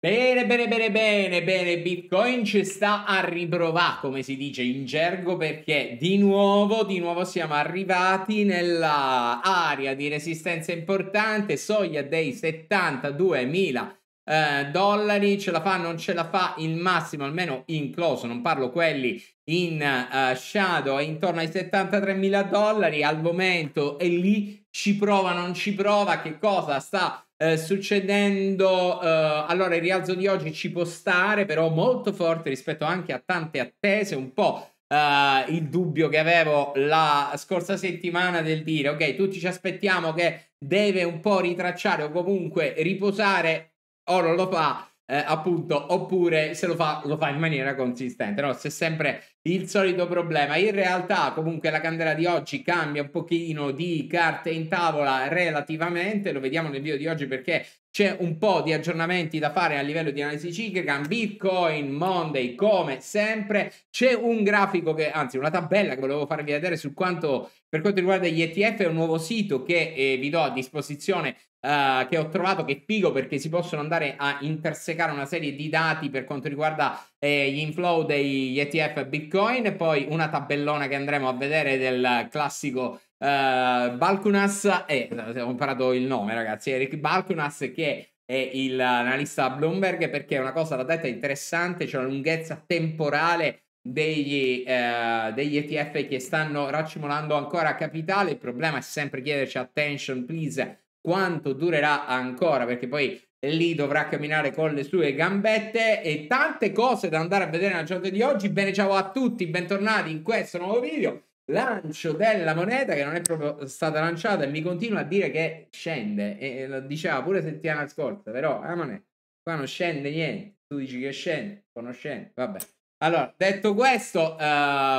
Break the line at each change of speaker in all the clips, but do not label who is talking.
Bene, bene, bene, bene, bene, Bitcoin ci sta a riprovare, come si dice in gergo, perché di nuovo, di nuovo siamo arrivati nella area di resistenza importante, soglia dei 72.000 eh, dollari, ce la fa, non ce la fa il massimo, almeno in close, non parlo quelli in uh, shadow, è intorno ai 73.000 dollari al momento è lì ci prova, non ci prova, che cosa sta eh, succedendo, eh, allora il rialzo di oggi ci può stare, però molto forte rispetto anche a tante attese, un po'. Eh, il dubbio che avevo la scorsa settimana del dire ok tutti ci aspettiamo che deve un po' ritracciare o comunque riposare o non lo fa eh, appunto, oppure se lo fa, lo fa in maniera consistente. No, se è sempre il solito problema. In realtà, comunque, la candela di oggi cambia un pochino di carte in tavola relativamente. Lo vediamo nel video di oggi perché c'è un po' di aggiornamenti da fare a livello di analisi ciclica. Bitcoin Monday, come sempre, c'è un grafico che, anzi, una tabella che volevo farvi vedere su quanto per quanto riguarda gli ETF. È un nuovo sito che eh, vi do a disposizione Uh, che ho trovato che è figo perché si possono andare a intersecare una serie di dati per quanto riguarda eh, gli inflow degli ETF Bitcoin e poi una tabellona che andremo a vedere del classico uh, Balkunas e eh, ho imparato il nome ragazzi Eric Balkunas che è il analista Bloomberg perché è una cosa l'ha detta interessante c'è cioè la lunghezza temporale degli, eh, degli, ETF che stanno raccimolando ancora capitale. Il problema è sempre chiederci attention, please, quanto durerà ancora, perché poi lì dovrà camminare con le sue gambette e tante cose da andare a vedere nella giornata di oggi. Bene, ciao a tutti, bentornati in questo nuovo video. Lancio della moneta che non è proprio stata lanciata e mi continua a dire che scende, e lo diceva pure settimana scorsa, però Amane, eh, qua non scende niente. Tu dici che scende, non scende, vabbè. Allora, detto questo, uh,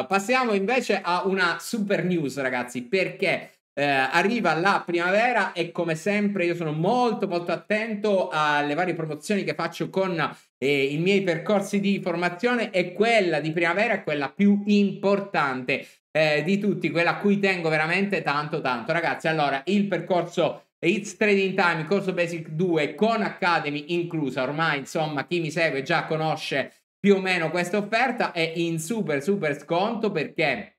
passiamo invece a una super news, ragazzi, perché eh, arriva la primavera e come sempre io sono molto molto attento alle varie promozioni che faccio con eh, i miei percorsi di formazione e quella di primavera è quella più importante eh, di tutti, quella a cui tengo veramente tanto tanto. Ragazzi, allora il percorso It's Trading Time, corso Basic 2 con Academy inclusa, ormai insomma chi mi segue già conosce più o meno questa offerta, è in super super sconto perché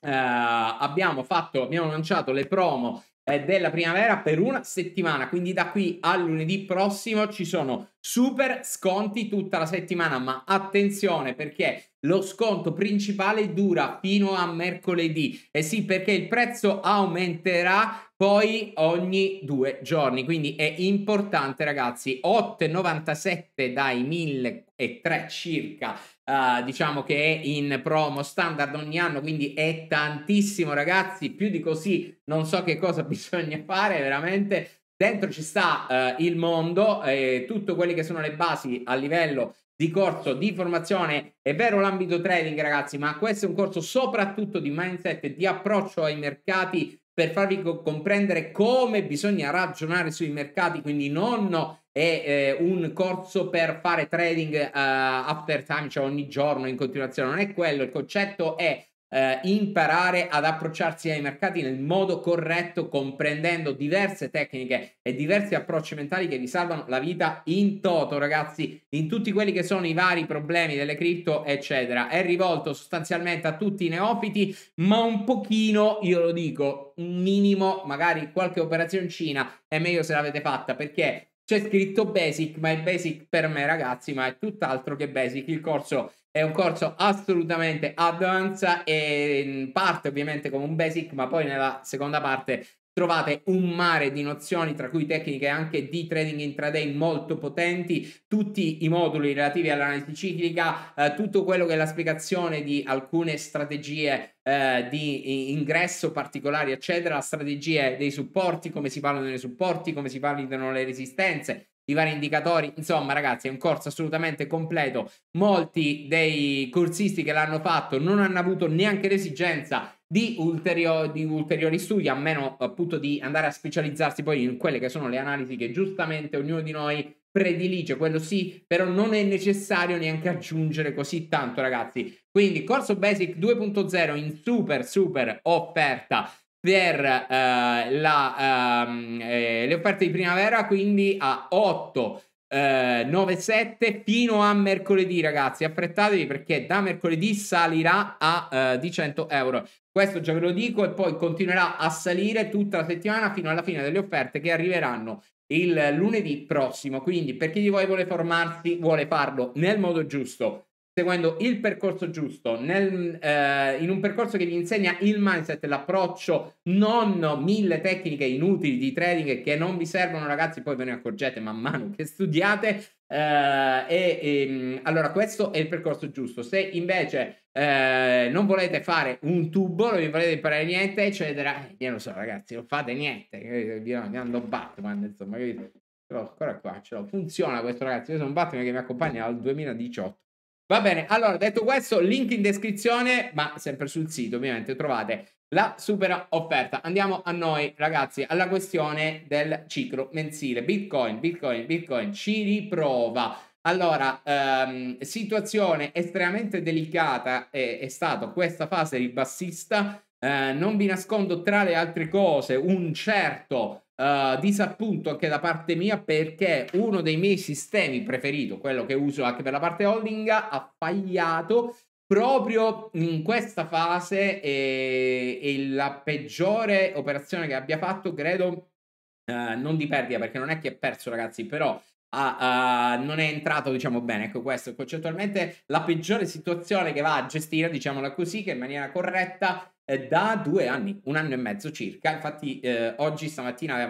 eh, abbiamo, fatto, abbiamo lanciato le promo eh, della primavera per una settimana, quindi da qui a lunedì prossimo ci sono super sconti tutta la settimana, ma attenzione perché lo sconto principale dura fino a mercoledì. E eh sì, perché il prezzo aumenterà poi ogni due giorni. Quindi è importante, ragazzi, 8,97 dai 1.003 circa. Uh, diciamo che è in promo standard ogni anno, quindi è tantissimo, ragazzi. Più di così non so che cosa bisogna fare, veramente. Dentro ci sta uh, il mondo, eh, tutte quelle che sono le basi a livello di corso di formazione. È vero l'ambito trading, ragazzi, ma questo è un corso soprattutto di mindset, di approccio ai mercati, per farvi co- comprendere come bisogna ragionare sui mercati, quindi non è eh, un corso per fare trading uh, after time, cioè ogni giorno in continuazione, non è quello, il concetto è eh, imparare ad approcciarsi ai mercati nel modo corretto, comprendendo diverse tecniche e diversi approcci mentali che vi salvano la vita in toto, ragazzi, in tutti quelli che sono i vari problemi delle cripto, eccetera. È rivolto sostanzialmente a tutti i neofiti, ma un pochino, io lo dico, un minimo, magari qualche operazione Cina è meglio se l'avete fatta, perché c'è scritto basic, ma il basic per me ragazzi, ma è tutt'altro che basic. Il corso è un corso assolutamente advanced e mm, parte ovviamente come un basic, ma poi nella seconda parte trovate un mare di nozioni, tra cui tecniche anche di trading intraday molto potenti, tutti i moduli relativi all'analisi ciclica, eh, tutto quello che è la spiegazione di alcune strategie eh, di ingresso particolari, eccetera, strategie dei supporti, come si valutano i supporti, come si valutano le resistenze, i vari indicatori. Insomma, ragazzi, è un corso assolutamente completo. Molti dei corsisti che l'hanno fatto non hanno avuto neanche l'esigenza di, ulteriori, di ulteriori studi, a meno appunto di andare a specializzarsi poi in quelle che sono le analisi che giustamente ognuno di noi predilige, quello sì, però non è necessario neanche aggiungere così tanto, ragazzi. Quindi corso Basic 2.0 in super super offerta per eh, la, ehm, eh, le offerte di primavera, quindi a 8. Eh, 9-7 fino a mercoledì ragazzi affrettatevi perché da mercoledì salirà a eh, di 100 euro questo già ve lo dico e poi continuerà a salire tutta la settimana fino alla fine delle offerte che arriveranno il lunedì prossimo quindi per chi di voi vuole formarsi vuole farlo nel modo giusto seguendo il percorso giusto, nel, eh, in un percorso che vi insegna il mindset, l'approccio, non mille tecniche inutili di trading che non vi servono ragazzi, poi ve ne accorgete man mano che studiate. Eh, e, e, ehm, allora questo è il percorso giusto. Se invece eh, non volete fare un tubo, non vi volete imparare niente, eccetera, eh, io lo so ragazzi, non fate niente, vi ando Batman, insomma, capito? Però ancora qua, ce l'ho. funziona questo ragazzi, io sono un Batman che mi accompagna dal 2018 Va bene, allora detto questo, link in descrizione, ma sempre sul sito ovviamente trovate la super offerta. Andiamo a noi ragazzi alla questione del ciclo mensile. Bitcoin, Bitcoin, Bitcoin ci riprova. Allora, ehm, situazione estremamente delicata è, è stata questa fase ribassista. Eh, non vi nascondo tra le altre cose un certo eh, disappunto anche da parte mia perché uno dei miei sistemi preferiti, quello che uso anche per la parte holding, ha fagliato proprio in questa fase e, eh, e la peggiore operazione che abbia fatto, credo, uh, non di perdita perché non è che è perso ragazzi, però Ah, uh, non è entrato diciamo bene ecco questo concettualmente la peggiore situazione che va a gestire diciamola così che in maniera corretta da due anni, un anno e mezzo circa. Infatti, eh, oggi stamattina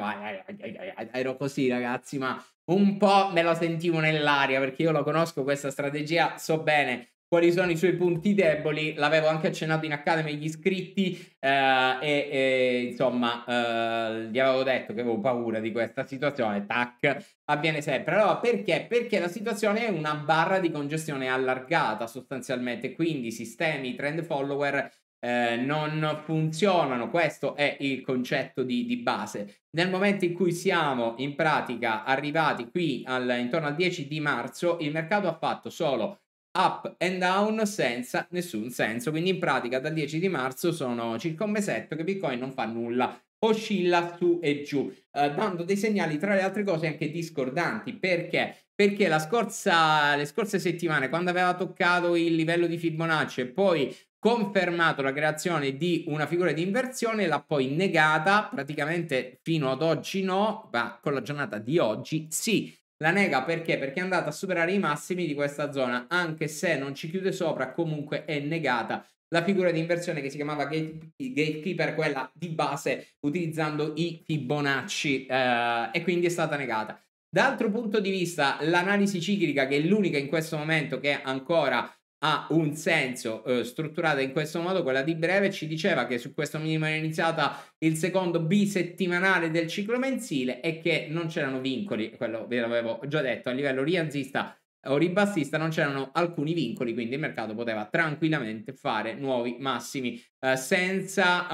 ero così, ragazzi, ma un po' me lo sentivo nell'aria perché io lo conosco questa strategia, so bene quali sono i suoi punti deboli, l'avevo anche accennato in Academy gli iscritti eh, e, e, insomma eh, gli avevo detto che avevo paura di questa situazione, tac, avviene sempre. Allora perché? Perché la situazione è una barra di congestione allargata sostanzialmente, quindi sistemi trend follower eh, non funzionano. Questo è il concetto di, di, base. Nel momento in cui siamo in pratica arrivati qui al, intorno al 10 di marzo, il mercato ha fatto solo up and down senza nessun senso. Quindi in pratica dal 10 di marzo sono circa un mesetto che Bitcoin non fa nulla oscilla su e giù, eh, dando dei segnali tra le altre cose anche discordanti. Perché? Perché la scorsa, le scorse settimane, quando aveva toccato il livello di Fibonacci e poi confermato la creazione di una figura di inversione, l'ha poi negata, praticamente fino ad oggi no, ma con la giornata di oggi sì. La nega perché? Perché è andata a superare i massimi di questa zona, anche se non ci chiude sopra, comunque è negata la figura di inversione che si chiamava gate, gatekeeper, quella di base utilizzando i Fibonacci eh, e quindi è stata negata. D'altro punto di vista, l'analisi ciclica, che è l'unica in questo momento che ancora ha un senso eh, strutturata in questo modo, quella di breve ci diceva che su questo minimo era iniziata il secondo bisettimanale del ciclo mensile e che non c'erano vincoli, quello ve l'avevo già detto, a livello rianzista o ribassista non c'erano alcuni vincoli, quindi il mercato poteva tranquillamente fare nuovi massimi eh, senza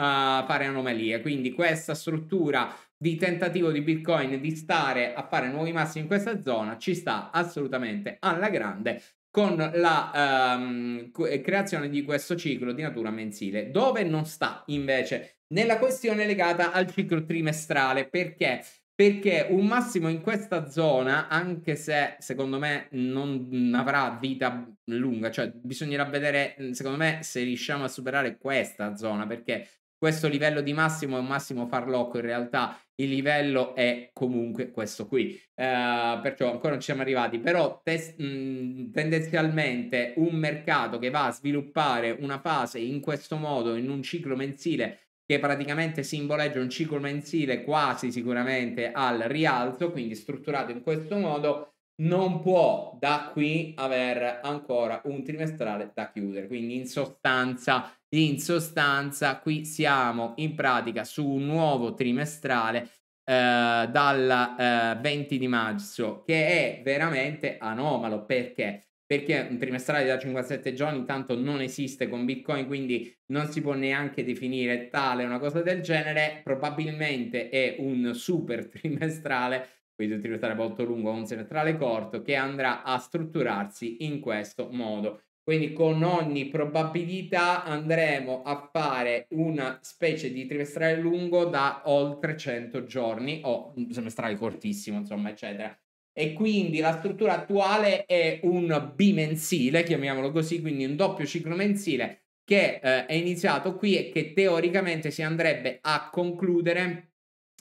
eh, fare anomalie. Quindi questa struttura di tentativo di Bitcoin di stare a fare nuovi massimi in questa zona ci sta assolutamente alla grande con la um, creazione di questo ciclo di natura mensile, dove non sta invece nella questione legata al ciclo trimestrale, perché? Perché un massimo in questa zona, anche se secondo me non avrà vita lunga, cioè bisognerà vedere, secondo me, se riusciamo a superare questa zona, perché questo livello di massimo è un massimo farlocco, in realtà il livello è comunque questo qui. Uh, perciò ancora non ci siamo arrivati, però tes- mh, tendenzialmente un mercato che va a sviluppare una fase in questo modo, in un ciclo mensile che praticamente simboleggia un ciclo mensile quasi sicuramente al rialzo, quindi strutturato in questo modo, non può da qui avere ancora un trimestrale da chiudere. Quindi in sostanza in sostanza, qui siamo in pratica su un nuovo trimestrale eh, dal eh, 20 di marzo, che è veramente anomalo perché perché un trimestrale da 57 giorni intanto non esiste con Bitcoin, quindi non si può neanche definire tale una cosa del genere, probabilmente è un super trimestrale, quindi un trimestrale molto lungo un trimestrale corto, che andrà a strutturarsi in questo modo. Quindi con ogni probabilità andremo a fare una specie di trimestrale lungo da oltre 100 giorni o un semestrale cortissimo, insomma, eccetera. E quindi la struttura attuale è un bimensile, chiamiamolo così, quindi un doppio ciclo mensile che eh, è iniziato qui e che teoricamente si andrebbe a concludere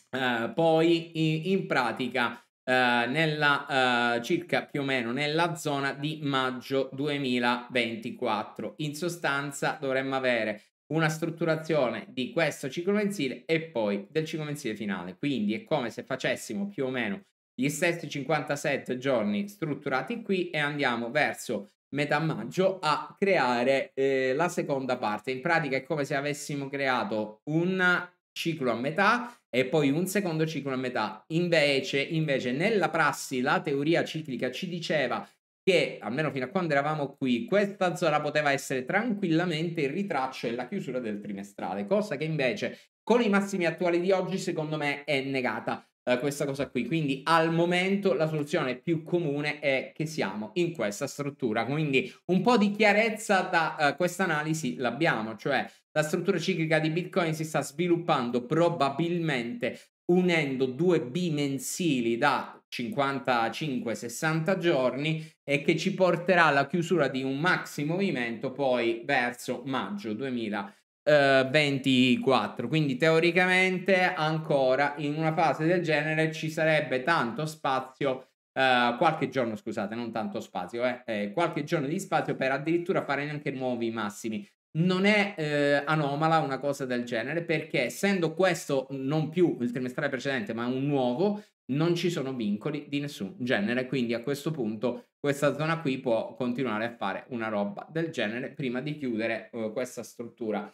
eh, poi in, in pratica eh, nella, eh, circa più o meno nella zona di maggio 2024. In sostanza dovremmo avere una strutturazione di questo ciclo mensile e poi del ciclo mensile finale. Quindi è come se facessimo più o meno gli stessi 57 giorni strutturati qui e andiamo verso metà maggio a creare eh, la seconda parte. In pratica è come se avessimo creato una ciclo a metà e poi un secondo ciclo a metà. Invece, invece nella prassi la teoria ciclica ci diceva che almeno fino a quando eravamo qui, questa zona poteva essere tranquillamente il ritraccio e la chiusura del trimestrale, cosa che invece con i massimi attuali di oggi secondo me è negata eh, questa cosa qui. Quindi al momento la soluzione più comune è che siamo in questa struttura, quindi un po' di chiarezza da eh, questa analisi l'abbiamo, cioè la struttura ciclica di Bitcoin si sta sviluppando probabilmente unendo due bimensili da 55-60 giorni e che ci porterà alla chiusura di un maxi movimento poi verso maggio 2024. Quindi teoricamente ancora in una fase del genere ci sarebbe tanto spazio Uh, qualche giorno, scusate, non tanto spazio, eh, eh, qualche giorno di spazio per addirittura fare neanche nuovi massimi non è eh, anomala una cosa del genere perché essendo questo non più il trimestrale precedente ma un nuovo non ci sono vincoli di nessun genere quindi a questo punto questa zona qui può continuare a fare una roba del genere prima di chiudere eh, questa struttura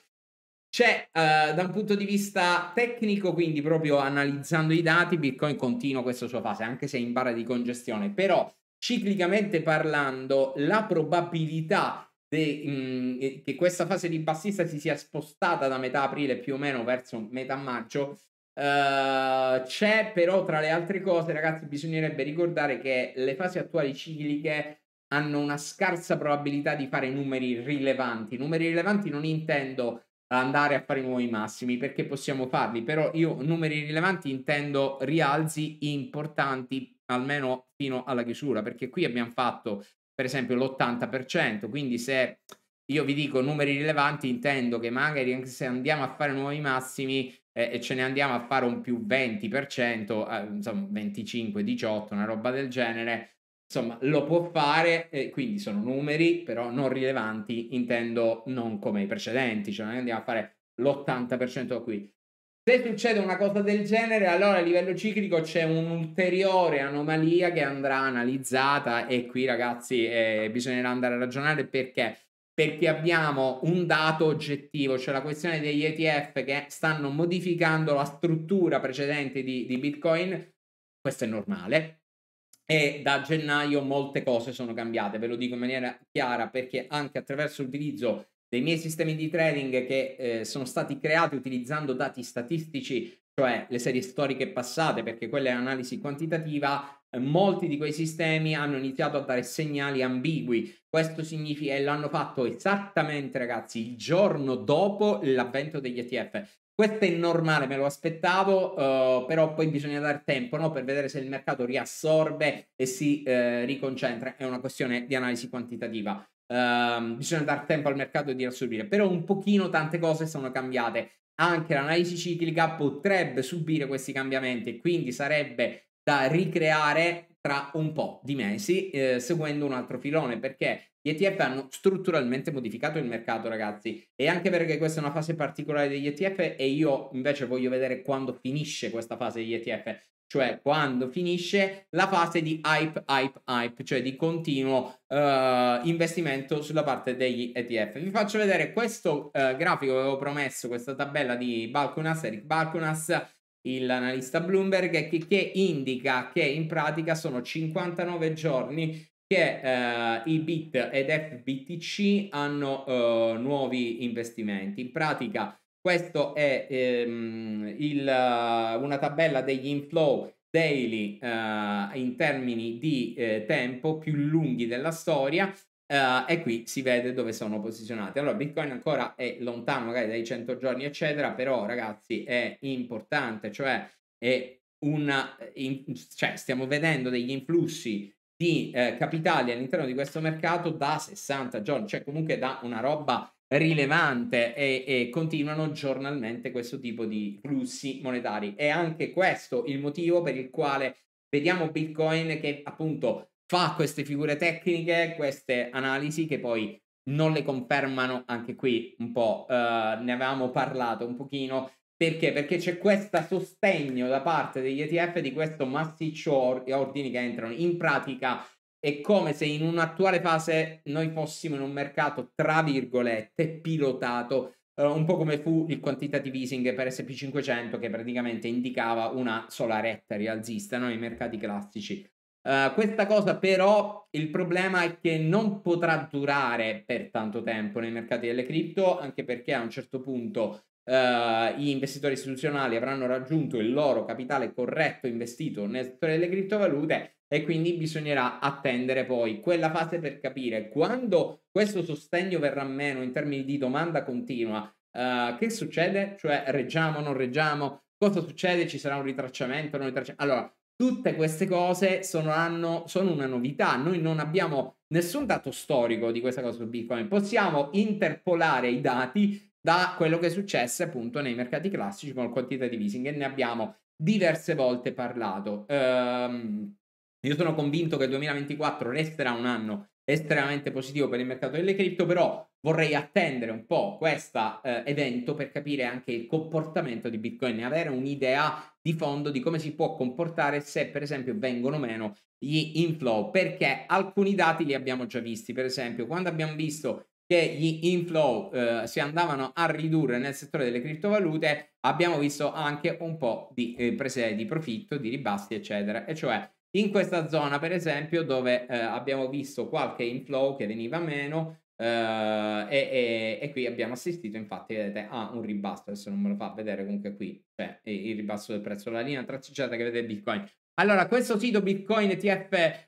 c'è eh, da un punto di vista tecnico quindi proprio analizzando i dati bitcoin continua questa sua fase anche se in barra di congestione però ciclicamente parlando la probabilità de, mh, mhmm, che questa fase di bassista si sia spostata da metà aprile più o meno verso metà maggio. Uh, c'è però tra le altre cose, ragazzi, bisognerebbe ricordare che le fasi attuali cicliche hanno una scarsa probabilità di fare numeri rilevanti. Numeri rilevanti non intendo andare a fare nuovi massimi perché possiamo farli, però io numeri rilevanti intendo rialzi importanti almeno fino alla chiusura, perché qui abbiamo fatto per esempio l'80%, quindi se io vi dico numeri rilevanti intendo che magari anche se andiamo a fare nuovi massimi eh, e ce ne andiamo a fare un più 20%, eh, insomma 25, 18, una roba del genere, insomma lo può fare, eh, quindi sono numeri però non rilevanti, intendo non come i precedenti, cioè noi andiamo a fare l'80% qui. Se succede una cosa del genere, allora a livello ciclico c'è un'ulteriore anomalia che andrà analizzata e qui ragazzi eh, bisognerà andare a ragionare perché perché abbiamo un dato oggettivo, cioè la questione degli ETF che stanno modificando la struttura precedente di, di Bitcoin, questo è normale. E da gennaio molte cose sono cambiate, ve lo dico in maniera chiara perché anche attraverso l'utilizzo dei miei sistemi di trading che eh, sono stati creati utilizzando dati statistici, cioè le serie storiche passate, perché quella è analisi quantitativa, eh, molti di quei sistemi hanno iniziato a dare segnali ambigui. Questo significa, e l'hanno fatto esattamente ragazzi, il giorno dopo l'avvento degli ETF. Questo è normale, me lo aspettavo, uh, però poi bisogna dare tempo no? per vedere se il mercato riassorbe e si uh, riconcentra. È una questione di analisi quantitativa. Uh, bisogna dare tempo al mercato di assorbire, però un pochino tante cose sono cambiate. Anche l'analisi ciclica potrebbe subire questi cambiamenti e quindi sarebbe da ricreare tra un po' di mesi eh, seguendo un altro filone perché gli ETF hanno strutturalmente modificato il mercato ragazzi e anche perché questa è una fase particolare degli ETF e io invece voglio vedere quando finisce questa fase degli ETF cioè quando finisce la fase di hype, hype, hype, cioè di continuo uh, investimento sulla parte degli ETF. Vi faccio vedere questo uh, grafico che avevo promesso, questa tabella di Balconas, Eric Balconas, l'analista Bloomberg, che, che, indica che in pratica sono 59 giorni che uh, i BIT ed FBTC hanno nuovi investimenti. In pratica questa è ehm, il, eh, una tabella degli inflow daily eh, in termini di eh, tempo più lunghi della storia eh, e qui si vede dove sono posizionati. Allora Bitcoin ancora è lontano magari dai 100 giorni eccetera, però ragazzi è importante, cioè è una, eh, in, cioè, stiamo vedendo degli influssi di eh, capitali all'interno di questo mercato da 60 giorni, cioè comunque da una roba rilevante e, e, continuano giornalmente questo tipo di flussi monetari. È anche questo il motivo per il quale vediamo Bitcoin che appunto fa queste figure tecniche, queste analisi che poi non le confermano anche qui un po', uh, ne avevamo parlato un pochino, perché? Perché c'è questo sostegno da parte degli ETF di questo massiccio or- ordini che entrano in pratica è come se in un'attuale fase noi fossimo in un mercato, tra virgolette, pilotato, eh, un po' come fu il quantitative easing per SP500 che praticamente indicava una sola retta rialzista nei no? mercati classici. Uh, questa cosa però il problema è che non potrà durare per tanto tempo nei mercati delle cripto, anche perché a un certo punto Uh, gli investitori istituzionali avranno raggiunto il loro capitale corretto investito nel settore delle criptovalute e quindi bisognerà attendere poi quella fase per capire quando questo sostegno verrà meno in termini di domanda continua. Uh, che succede? Cioè, reggiamo, non reggiamo? Cosa succede? Ci sarà un ritracciamento? Non ritracciamento? Allora, tutte queste cose sono, hanno, sono una novità. Noi non abbiamo nessun dato storico di questa cosa su Bitcoin. Possiamo interpolare i dati da quello che successe appunto nei mercati classici con il quantitative easing e ne abbiamo diverse volte parlato. Um, io sono convinto che il 2024 resterà un anno estremamente positivo per il mercato delle cripto, però vorrei attendere un po' questo eh, evento per capire anche il comportamento di Bitcoin e avere un'idea di fondo di come si può comportare se per esempio vengono meno gli inflow, perché alcuni dati li abbiamo già visti, per esempio quando abbiamo visto che gli inflow eh, si andavano a ridurre nel settore delle criptovalute, abbiamo visto anche un po' di eh, prese di profitto, di ribassi, eccetera, e cioè in questa zona, per esempio, dove eh, abbiamo visto qualche inflow che veniva meno, eh, e, e, e, qui abbiamo assistito, infatti, vedete, a un ribasso. Adesso non me lo fa vedere comunque qui, cioè il ribasso del prezzo della linea tracciata che vede Bitcoin. Allora, questo sito Bitcoin TF è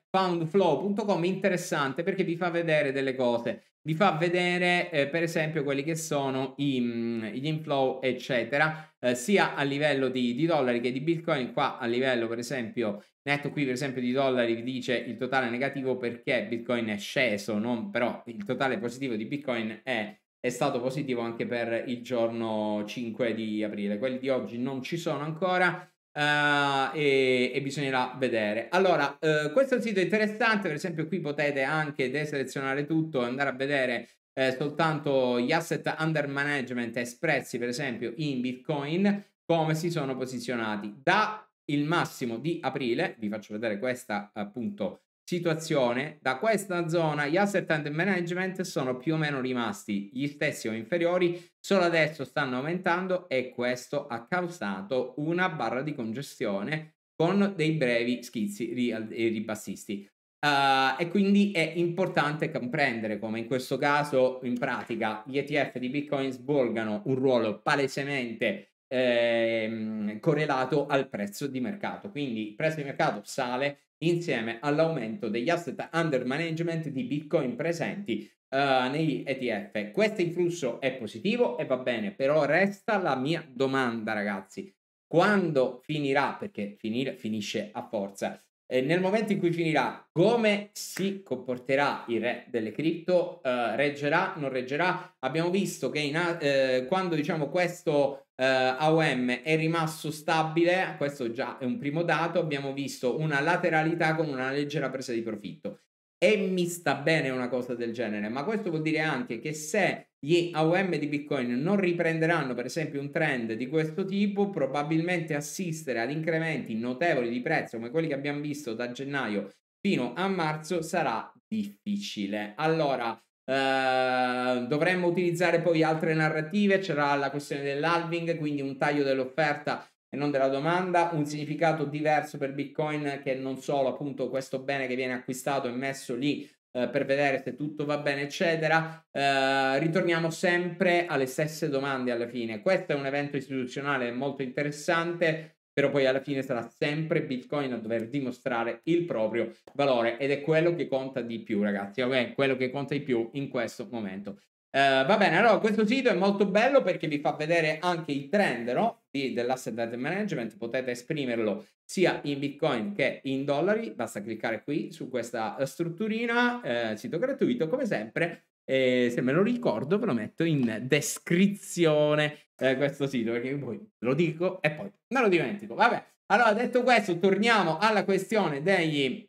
interessante perché vi fa vedere delle cose, vi fa vedere eh, per esempio quelli che sono i, mm, gli inflow eccetera, eh, sia a livello di, di, dollari che di bitcoin, qua a livello per esempio Netto qui per esempio di dollari vi dice il totale negativo perché Bitcoin è sceso, non, però il totale positivo di Bitcoin è, è, stato positivo anche per il giorno 5 di aprile. Quelli di oggi non ci sono ancora uh, e, e, bisognerà vedere. Allora, uh, questo è un sito interessante, per esempio qui potete anche deselezionare tutto e andare a vedere uh, soltanto gli asset under management espressi per esempio in Bitcoin, come si sono posizionati. Da il massimo di aprile, vi faccio vedere questa appunto situazione, da questa zona gli asset and management sono più o meno rimasti gli stessi o inferiori, solo adesso stanno aumentando e questo ha causato una barra di congestione con dei brevi schizzi ribassisti. Uh, e quindi è importante comprendere come in questo caso in pratica gli ETF di Bitcoin svolgano un ruolo palesemente ehm, correlato al prezzo di mercato. Quindi il prezzo di mercato sale insieme all'aumento degli asset under management di Bitcoin presenti uh, negli ETF. Questo influsso è positivo e va bene, però resta la mia domanda, ragazzi. Quando finirà, perché finire, finisce a forza, eh, nel momento in cui finirà, come si comporterà il re delle cripto, eh, reggerà, non reggerà. Abbiamo visto che in, eh, quando diciamo questo eh, AOM è rimasto stabile, questo già è un primo dato, abbiamo visto una lateralità con una leggera presa di profitto e mi sta bene una cosa del genere, ma questo vuol dire anche che se gli AOM di Bitcoin non riprenderanno per esempio un trend di questo tipo, probabilmente assistere ad incrementi notevoli di prezzo come quelli che abbiamo visto da gennaio fino a marzo sarà difficile. Allora, Uh, dovremmo utilizzare poi altre narrative, c'era la questione dell'halving, quindi un taglio dell'offerta e non della domanda, un significato diverso per Bitcoin che non solo appunto questo bene che viene acquistato e messo lì eh, per vedere se tutto va bene, eccetera. Eh, ritorniamo sempre alle stesse domande alla fine. Questo è un evento istituzionale molto interessante, però poi alla fine sarà sempre Bitcoin a dover dimostrare il proprio valore ed è quello che conta di più, ragazzi. Ok, quello che conta di più in questo momento. Uh, va bene, allora questo sito è molto bello perché vi fa vedere anche i trend, no? dell'asset data management potete esprimerlo sia in bitcoin che in dollari basta cliccare qui su questa eh, strutturina eh, sito gratuito come sempre e se me lo ricordo ve lo metto in descrizione eh, questo sito perché poi lo dico e poi me lo dimentico vabbè allora detto questo torniamo alla questione degli,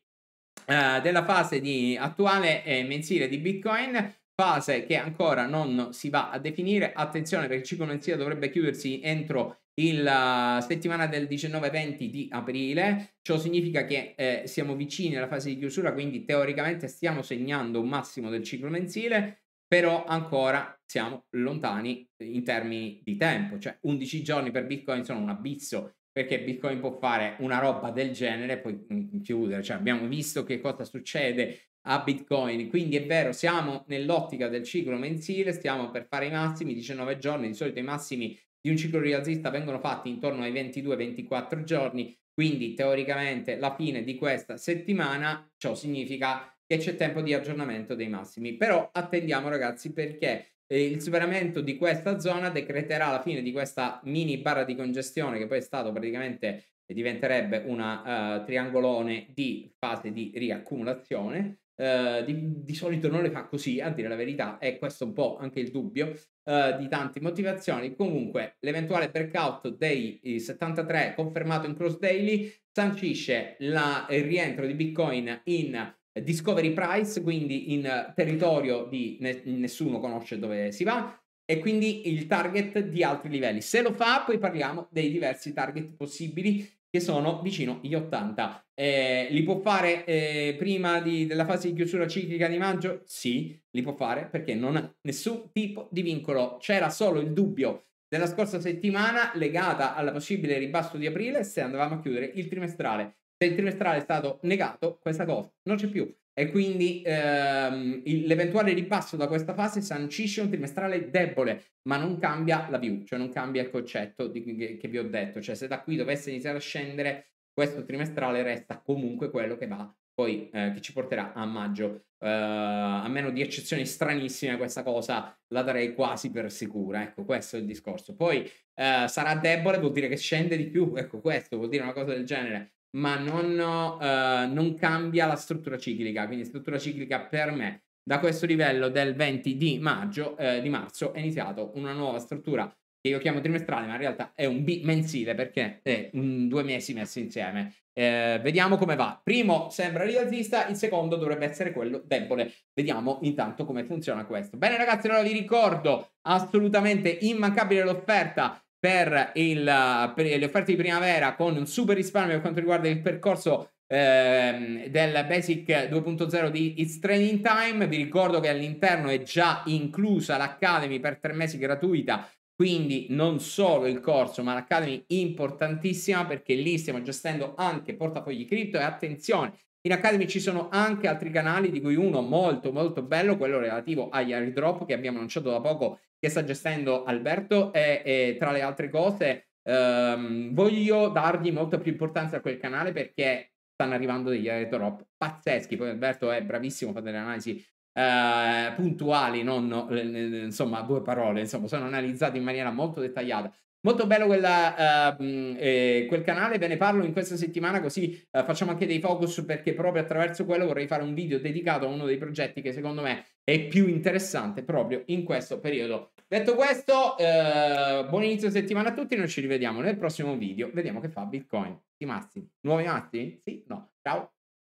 eh, della fase di attuale eh, mensile di bitcoin fase che ancora non si va a definire attenzione perché il ciclo mensile dovrebbe chiudersi entro la eh, settimana del 19-20 di aprile. Ciò significa che eh, siamo vicini alla fase di chiusura, quindi teoricamente stiamo segnando un massimo del ciclo mensile, però ancora siamo lontani in termini di tempo, cioè 11 giorni per Bitcoin sono un abisso perché Bitcoin può fare una roba del genere e poi mm, chiudere, cioè abbiamo visto che cosa succede a Bitcoin, quindi è vero, siamo nell'ottica del ciclo mensile, stiamo per fare i massimi, 19 giorni, di solito i massimi di un ciclo rialzista vengono fatti intorno ai 22-24 giorni, quindi teoricamente la fine di questa settimana, ciò significa che c'è tempo di aggiornamento dei massimi. Però attendiamo ragazzi perché eh, il superamento di questa zona decreterà la fine di questa mini barra di congestione che poi è stato praticamente diventerebbe un uh, eh, triangolone di fase di riaccumulazione eh, di, di, solito non le fa così, a dire la verità, è questo un po' anche il dubbio uh, di tante motivazioni. Comunque, l'eventuale breakout dei 73 eh, confermato in cross daily sancisce la, il rientro di Bitcoin in discovery price, quindi in territorio di ne- nessuno conosce dove si va. E quindi il target di altri livelli. Se lo fa, poi parliamo dei diversi target possibili che sono vicino gli 80. Eh, li può fare eh, prima di, della fase di chiusura ciclica di maggio? Sì, li può fare perché non ha nessun tipo di vincolo. C'era solo il dubbio della scorsa settimana legata alla possibile ribasso di aprile se andavamo a chiudere il trimestrale. Se il trimestrale è stato negato, questa cosa non c'è più. E quindi ehm, il, l'eventuale ripasso da questa fase sancisce un trimestrale debole, ma non cambia la view, cioè non cambia il concetto di, che, che vi ho detto. Cioè se da qui dovesse iniziare a scendere, questo trimestrale resta comunque quello che va poi eh, che ci porterà a maggio. Eh, a meno di eccezioni stranissime, questa cosa la darei quasi per sicura. Ecco, questo è il discorso. Poi eh, sarà debole, vuol dire che scende di più. Ecco, questo vuol dire una cosa del genere ma non, uh, non cambia la struttura ciclica, quindi struttura ciclica per me. Da questo livello del 20 di maggio, eh, di marzo, è iniziato una nuova struttura che io chiamo trimestrale, ma in realtà è un bimensile perché è un, due mesi messi insieme. Eh, vediamo come va. Primo sembra rialzista, il secondo dovrebbe essere quello debole. Vediamo intanto come funziona questo. Bene ragazzi, allora vi ricordo assolutamente immancabile l'offerta per, il, per, le offerte di primavera con un super risparmio per quanto riguarda il percorso ehm, del Basic 2.0 di It's Training Time. Vi ricordo che all'interno è già inclusa l'Academy per tre mesi gratuita. Quindi non solo il corso, ma l'Academy importantissima perché lì stiamo gestendo anche portafogli cripto e attenzione, in Academy ci sono anche altri canali, di cui uno molto molto bello, quello relativo agli airdrop che abbiamo annunciato da poco, che sta gestendo Alberto e, e tra le altre cose ehm, voglio dargli molta più importanza a quel canale perché stanno arrivando degli airdrop pazzeschi, poi Alberto è bravissimo a fare delle analisi eh, puntuali, non eh, insomma due parole, insomma sono analizzati in maniera molto dettagliata. Molto bello quella, uh, eh, quel canale, ve ne parlo in questa settimana così uh, facciamo anche dei focus perché proprio attraverso quello vorrei fare un video dedicato a uno dei progetti che secondo me è più interessante proprio in questo periodo. Detto questo, uh, buon inizio settimana a tutti, noi ci rivediamo nel prossimo video, vediamo che fa Bitcoin. I mazzi, nuovi mazzi? Sì? No. Ciao.